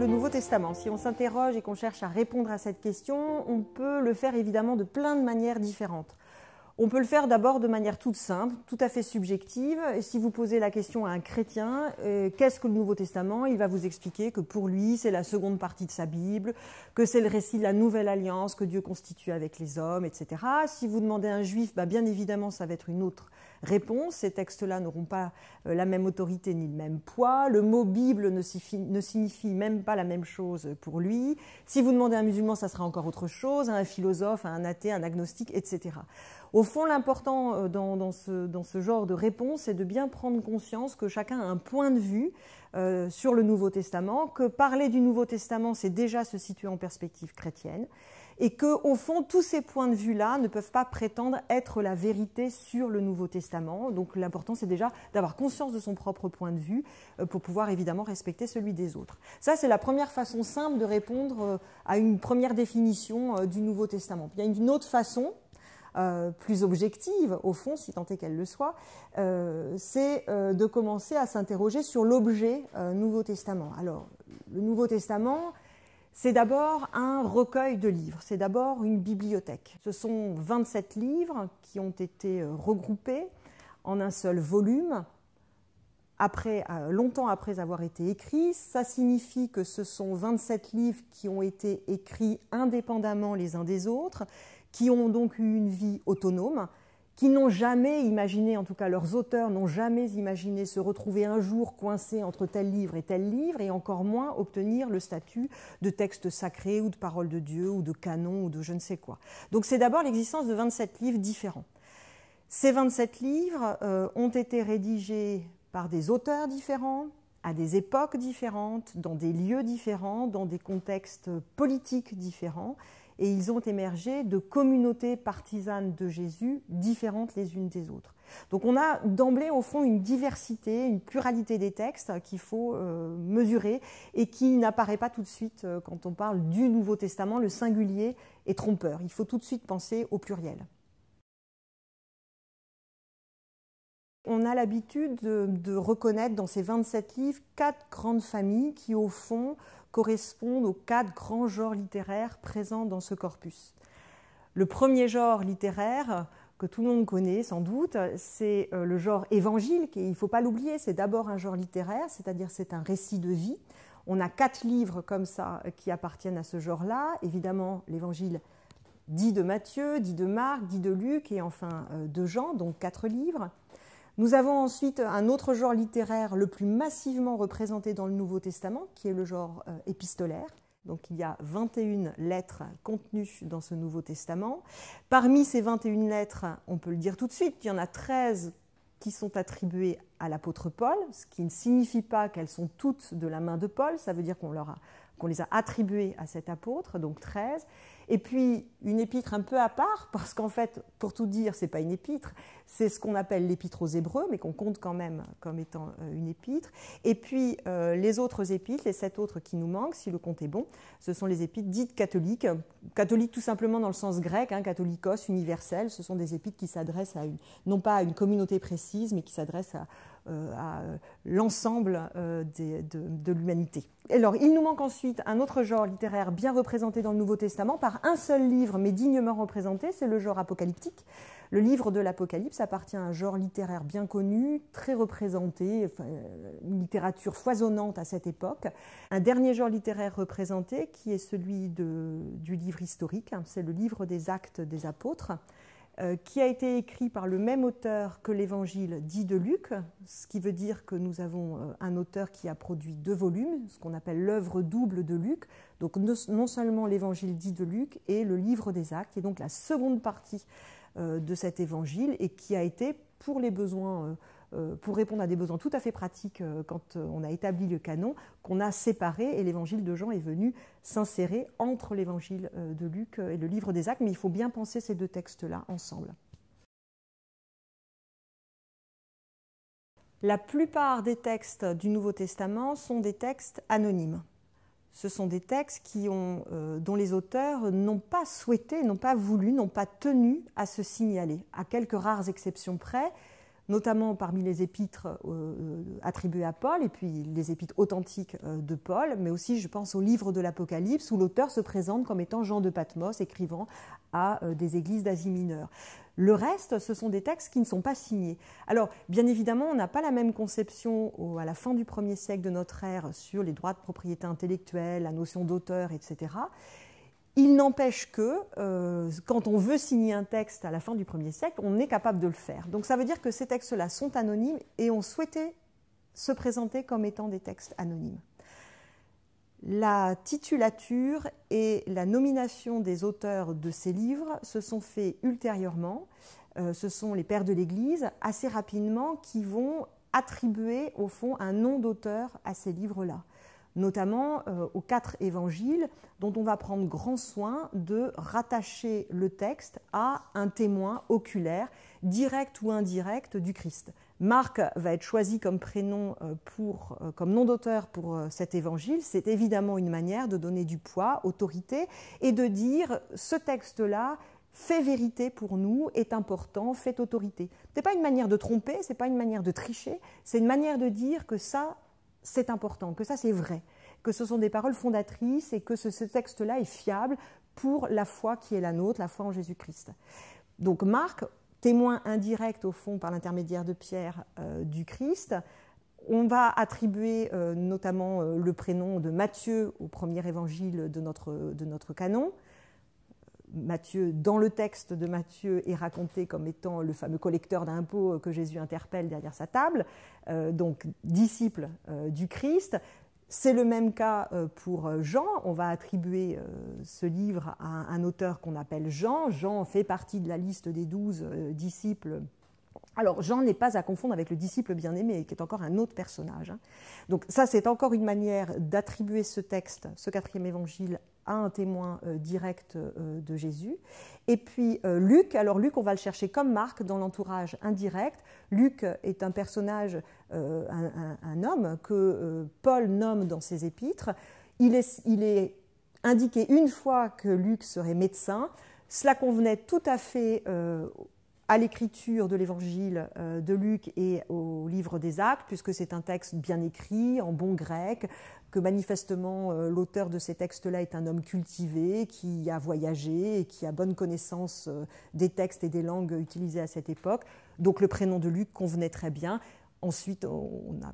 le Nouveau Testament. Si on s'interroge et qu'on cherche à répondre à cette question, on peut le faire évidemment de plein de manières différentes. On peut le faire d'abord de manière toute simple, tout à fait subjective. si vous posez la question à un chrétien, euh, qu'est-ce que le Nouveau Testament Il va vous expliquer que pour lui, c'est la seconde partie de sa Bible, que c'est le récit de la nouvelle alliance que Dieu constitue avec les hommes, etc. Si vous demandez à un juif, bah, bien évidemment, ça va être une autre Réponse, ces textes-là n'auront pas euh, la même autorité ni le même poids, le mot Bible ne, signifie même pas la même chose pour lui, si vous demandez à un musulman, ça sera encore autre chose, à un philosophe, à un athée, à un agnostique, etc. Au fond, l'important euh, dans, ce, genre de réponse, c'est de bien prendre conscience que chacun a un point de vue euh, sur le Nouveau Testament, que parler du Nouveau Testament, c'est déjà se situer en perspective chrétienne, et que, au fond, tous ces points de vue-là ne peuvent pas prétendre être la vérité sur le Nouveau Testament. Donc l'important, c'est déjà d'avoir conscience de son propre point de vue euh, pour pouvoir évidemment respecter celui des autres. Ça, c'est la première façon simple de répondre euh, à une première définition euh, du Nouveau Testament. Il y a une autre façon, plus objective, au fond, si tant est qu'elle le soit, c'est de commencer à s'interroger sur l'objet Nouveau Testament. Alors, le Nouveau Testament, c'est d'abord un recueil de livres, c'est d'abord une bibliothèque. Ce sont 27 livres qui ont été euh, regroupés en un seul volume, après, euh, longtemps après avoir été écrits. Ça signifie que ce sont 27 livres qui ont été écrits indépendamment les uns des autres, qui ont donc eu une vie autonome qui n'ont jamais imaginé, en tout cas leurs auteurs n'ont jamais imaginé se retrouver un jour coincés entre tel livre et tel livre, et encore moins obtenir le statut de texte sacré ou de parole de Dieu ou de canon ou de je ne sais quoi. Donc c'est d'abord l'existence de 27 livres différents. Ces 27 livres euh, ont été rédigés par des auteurs différents, à des époques différentes, dans des lieux différents, dans des contextes politiques différents, et ils ont émergé de communautés partisanes de Jésus différentes les unes des autres. Donc on a d'emblée au fond une diversité, une pluralité des textes qu'il faut euh, mesurer et qui n'apparaît pas tout de suite euh, quand on parle du Nouveau Testament, le singulier est trompeur. Il faut tout de suite penser au pluriel. On a l'habitude de, de, reconnaître dans ces 27 livres quatre grandes familles qui, au fond, correspondent aux quatre grands genres littéraires présents dans ce corpus. Le premier genre littéraire que tout le monde connaît sans doute, c'est euh, le genre évangile, qui, il ne faut pas l'oublier, c'est d'abord un genre littéraire, c'est-à-dire c'est un récit de vie. On a quatre livres comme ça euh, qui appartiennent à ce genre-là. Évidemment, l'évangile dit de Matthieu, dit de Marc, dit de Luc et enfin euh, de Jean, donc quatre livres. Nous avons ensuite un autre genre littéraire le plus massivement représenté dans le Nouveau Testament, qui est le genre euh, épistolaire. Donc il y a 21 lettres contenues dans ce Nouveau Testament. Parmi ces 21 lettres, on peut le dire tout de suite, il y en a 13 qui sont attribuées à l'apôtre Paul, ce qui ne signifie pas qu'elles sont toutes de la main de Paul, ça veut dire qu'on leur a qu'on les a attribués à cet apôtre, donc 13. Et puis une épître un peu à part, parce qu'en fait, pour tout dire, c'est pas une épître, c'est ce qu'on appelle l'épître aux Hébreux, mais qu'on compte quand même comme étant euh, une épître. Et puis euh, les autres épîtres, les sept autres qui nous manquent, si le compte est bon, ce sont les épîtres dites catholiques, catholiques tout simplement dans le sens grec, hein, catholicos, universel. Ce sont des épîtres qui s'adressent à non pas à une communauté précise, mais qui s'adressent à, euh, l'ensemble de l'humanité. Alors, il nous manque ensuite un autre genre littéraire bien représenté dans le Nouveau Testament par un seul livre, mais dignement représenté, c'est le genre apocalyptique. Le livre de l'Apocalypse appartient à un genre littéraire bien connu, très représenté, euh, une littérature foisonnante à cette époque. Un dernier genre littéraire représenté qui est celui du livre historique, hein, c'est le livre des actes des apôtres. Euh, qui a été écrit par le même auteur que l'évangile dit de Luc, ce qui veut dire que nous avons euh, un auteur qui a produit deux volumes, ce qu'on appelle l'œuvre double de Luc, donc non seulement l'évangile dit de Luc et le livre des actes, et donc la seconde partie euh, de cet évangile, et qui a été, pour les besoins euh, pour répondre à des besoins tout à fait pratiques euh, quand euh, on a établi le canon, qu'on a séparé et l'évangile de Jean est venu s'insérer entre l'évangile de Luc et le livre des actes, mais il faut bien penser ces deux textes-là ensemble. La plupart des textes du Nouveau Testament sont des textes anonymes. Ce sont des textes qui dont les auteurs n'ont pas souhaité, n'ont pas voulu, n'ont pas tenu à se signaler, à quelques rares exceptions près notamment parmi les épîtres euh, euh, attribuées à Paul, et puis les épîtres authentiques euh, de Paul, mais aussi je pense au livre de l'Apocalypse, où l'auteur se présente comme étant Jean de Patmos, écrivant à des églises d'Asie mineure. Le reste, ce sont des textes qui ne sont pas signés. Alors, bien évidemment, on n'a pas la même conception à la fin du premier siècle de notre ère sur les droits de propriété intellectuelle, la notion d'auteur, etc. Il n'empêche que euh, quand on veut signer un texte à la fin du 1er siècle, on est capable de le faire. Donc ça veut dire que ces textes-là sont anonymes et ont souhaité se présenter comme étant des textes anonymes. La titulature et la nomination des auteurs de ces livres se sont faits ultérieurement. Euh, ce sont les pères de l'Église, assez rapidement, qui vont attribuer au fond un nom d'auteur à ces livres-là notamment euh, aux quatre évangiles dont on va prendre grand soin de rattacher le texte à un témoin oculaire, direct ou indirect, du Christ. Marc va être choisi comme prénom euh, euh, comme nom d'auteur pour cet évangile. C'est évidemment une manière de donner du poids, autorité, et de dire ce texte-là fait vérité pour nous, est important, fait autorité. Ce n'est pas une manière de tromper, ce n'est pas une manière de tricher, c'est une manière de dire que ça, c'est important, que ça c'est vrai, que ce sont des paroles fondatrices et que ce, texte-là est fiable pour la foi qui est la nôtre, la foi en Jésus-Christ. Donc Marc, témoin indirect au fond par l'intermédiaire de Pierre euh, du Christ, on va attribuer euh, notamment euh, le prénom de Matthieu au premier évangile de notre canon. Matthieu, dans le texte de Matthieu, est raconté comme étant le fameux collecteur d'impôts euh, que Jésus interpelle derrière sa table, euh, donc disciple euh, du Christ. C'est le même cas pour Jean. On va attribuer ce livre à un, un auteur qu'on appelle Jean. Jean fait partie de la liste des douze disciples alors Jean n'est pas à confondre avec le disciple bien-aimé, qui est encore un autre personnage. Hein. Donc ça, c'est encore une manière d'attribuer ce texte, ce quatrième évangile, à un témoin euh, direct euh, de Jésus. Et puis euh, Luc, alors Luc, on va le chercher comme Marc dans l'entourage indirect. Luc est un personnage, un, homme que Paul nomme dans ses épîtres. il est indiqué une fois que Luc serait médecin. Cela convenait tout à fait à l'écriture de l'évangile euh, de Luc et au livre des actes, puisque c'est un texte bien écrit, en bon grec, que manifestement euh, l'auteur de ces textes-là est un homme cultivé, qui a voyagé et qui a bonne connaissance euh, des textes et des langues utilisées à cette époque. Donc le prénom de Luc convenait très bien. Ensuite, on a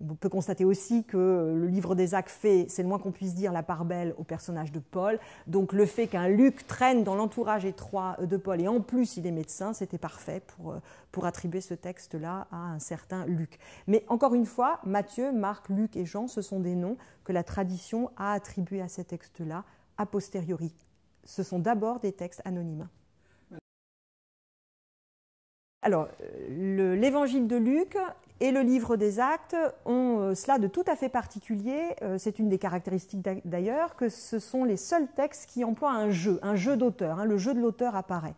on peut constater aussi que le livre des actes fait, c'est le moins qu'on puisse dire, la part belle au personnage de Paul. Donc le fait qu'un Luc traîne dans l'entourage étroit de Paul, et en plus il est médecin, c'était parfait pour, euh, attribuer ce texte-là à un certain Luc. Mais encore une fois, Matthieu, Marc, Luc et Jean, ce sont des noms que la tradition a attribués à ces textes-là a posteriori. Ce sont d'abord des textes anonymes. Alors, euh, l'évangile de Luc et le livre des actes ont euh, cela de tout à fait particulier, euh, c'est une des caractéristiques d'ailleurs, que ce sont les seuls textes qui emploient un jeu, un jeu d'auteur, hein, le jeu de l'auteur apparaît.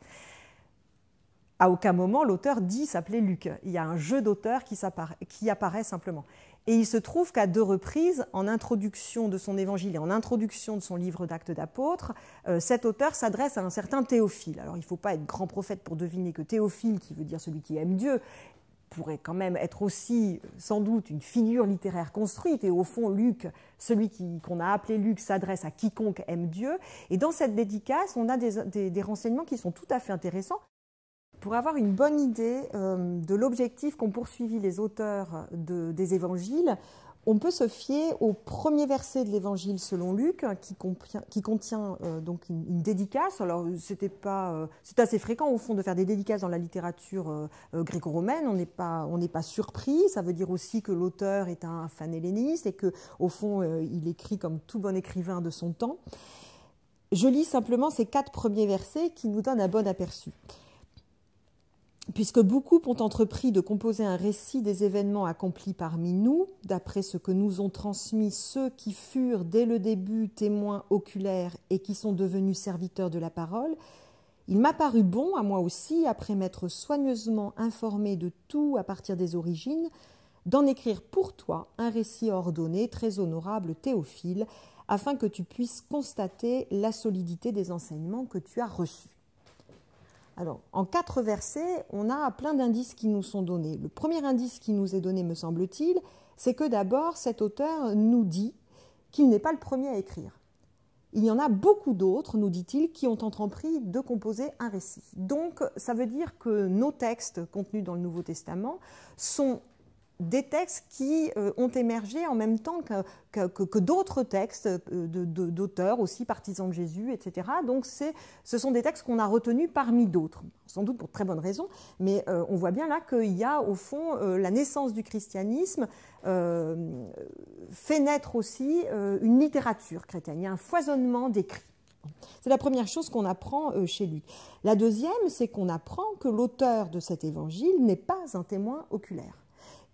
À aucun moment l'auteur dit s'appeler Luc, il y a un jeu d'auteur qui, qui, apparaît simplement. Et il se trouve qu'à deux reprises, en introduction de son évangile et en introduction de son livre d'actes d'apôtre, euh, cet auteur s'adresse à un certain Théophile. Alors il ne faut pas être grand prophète pour deviner que Théophile, qui veut dire celui qui aime Dieu, pourrait quand même être aussi euh, sans doute une figure littéraire construite. Et au fond, Luc, celui qu'on a appelé Luc, s'adresse à quiconque aime Dieu. Et dans cette dédicace, on a des, renseignements qui sont tout à fait intéressants. Pour avoir une bonne idée euh, de l'objectif qu'ont poursuivi les auteurs des évangiles, on peut se fier au premier verset de l'évangile selon Luc, hein, qui contient, euh, donc une, dédicace. Alors, euh, c'était pas, euh, c'est assez fréquent au fond de faire des dédicaces dans la littérature gréco-romaine. On n'est pas, on n'est pas surpris. Ça veut dire aussi que l'auteur est un fan helléniste et que, au fond, il écrit comme tout bon écrivain de son temps. Je lis simplement ces quatre premiers versets qui nous donnent un bon aperçu puisque beaucoup ont entrepris de composer un récit des événements accomplis parmi nous, d'après ce que nous ont transmis ceux qui furent dès le début témoins oculaires et qui sont devenus serviteurs de la parole, il m'a paru bon, à moi aussi, après m'être soigneusement informé de tout à partir des origines, d'en écrire pour toi un récit ordonné, très honorable Théophile, afin que tu puisses constater la solidité des enseignements que tu as reçus. Alors, en quatre versets, on a plein d'indices qui nous sont donnés. Le premier indice qui nous est donné, me semble-t-il, c'est que d'abord, cet auteur nous dit qu'il n'est pas le premier à écrire. Il y en a beaucoup d'autres, nous dit-il, qui ont entrepris de composer un récit. Donc, ça veut dire que nos textes contenus dans le Nouveau Testament sont des textes qui euh, ont émergé en même temps que, d'autres textes euh, d'auteurs aussi partisans de Jésus, etc. Donc ce sont des textes qu'on a retenus parmi d'autres, sans doute pour très bonnes raisons, mais euh, on voit bien là qu'il y a au fond la naissance du christianisme fait naître aussi une littérature chrétienne, il y a un foisonnement d'écrits. C'est la première chose qu'on apprend chez Luc. La deuxième, c'est qu'on apprend que l'auteur de cet évangile n'est pas un témoin oculaire.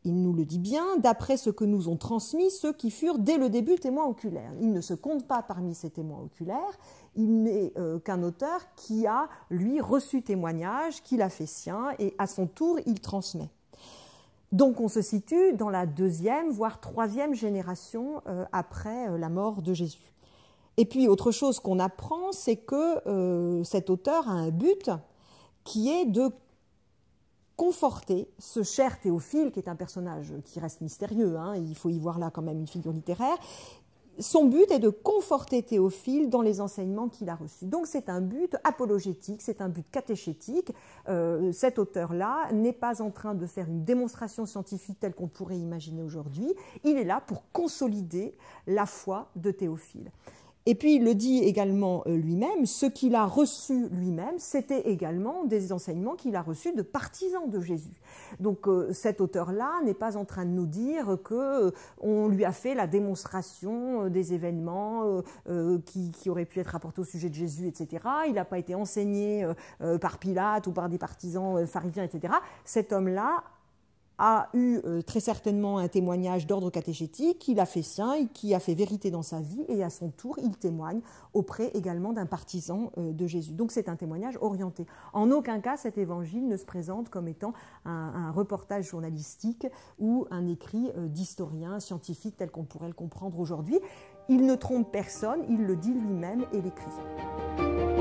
Il nous le dit bien, d'après ce que nous ont transmis ceux qui furent dès le début témoins oculaires. Il ne se compte pas parmi ces témoins oculaires, il n'est euh, qu'un auteur qui a, lui, reçu témoignage, qu'il a fait sien, et à son tour, il transmet. Donc on se situe dans la deuxième, voire troisième génération euh, après euh, la mort de Jésus. Et puis autre chose qu'on apprend, c'est que cet auteur a un but qui est de conforter ce cher Théophile, qui est un personnage qui reste mystérieux, hein, il faut y voir là quand même une figure littéraire. Son but est de conforter Théophile dans les enseignements qu'il a reçus. Donc c'est un but apologétique, c'est un but catéchétique. Euh, cet auteur-là n'est pas en train de faire une démonstration scientifique telle qu'on pourrait imaginer aujourd'hui. Il est là pour consolider la foi de Théophile. Et puis il le dit également euh, lui-même, ce qu'il a reçu lui-même, c'était également des enseignements qu'il a reçus de partisans de Jésus. Donc euh, cet auteur-là n'est pas en train de nous dire que euh, on lui a fait la démonstration des événements qui, qui auraient pu être rapportés au sujet de Jésus, etc. Il n'a pas été enseigné par Pilate ou par des partisans pharisiens, etc. Cet homme-là a eu euh, très certainement un témoignage d'ordre catéchétique il a fait sien et qui a fait vérité dans sa vie, et à son tour, il témoigne auprès également d'un partisan euh, de Jésus. Donc c'est un témoignage orienté. En aucun cas, cet évangile ne se présente comme étant un, reportage journalistique ou un écrit euh, d'historien scientifique tel qu'on pourrait le comprendre aujourd'hui. Il ne trompe personne, il le dit lui-même et l'écrit.